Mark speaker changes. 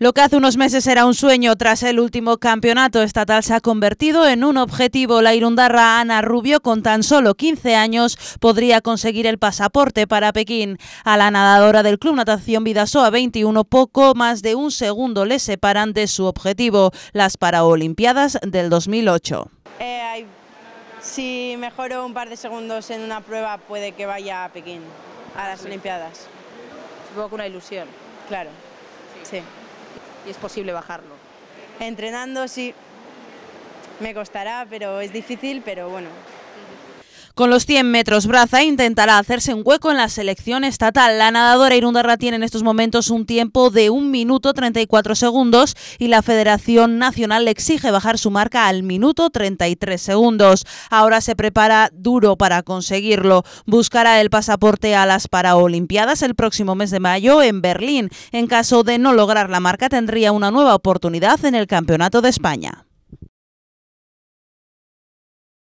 Speaker 1: Lo que hace unos meses era un sueño tras el último campeonato estatal se ha convertido en un objetivo. La irundarra Ana Rubio, con tan solo 15 años, podría conseguir el pasaporte para Pekín. A la nadadora del Club Natación Vidasoa 21 poco más de un segundo le separan de su objetivo, las Paraolimpiadas del 2008.
Speaker 2: Eh, si mejoro un par de segundos en una prueba, puede que vaya a Pekín, a las Olimpiadas. Supongo que una ilusión. Claro, sí y es posible bajarlo. Entrenando sí, me costará, pero es difícil, pero bueno,
Speaker 1: con los 100 metros, Braza intentará hacerse un hueco en la selección estatal. La nadadora Irundarra tiene en estos momentos un tiempo de 1 minuto 34 segundos y la Federación Nacional le exige bajar su marca al minuto 33 segundos. Ahora se prepara duro para conseguirlo. Buscará el pasaporte a las Paraolimpiadas el próximo mes de mayo en Berlín. En caso de no lograr la marca, tendría una nueva oportunidad en el Campeonato de España.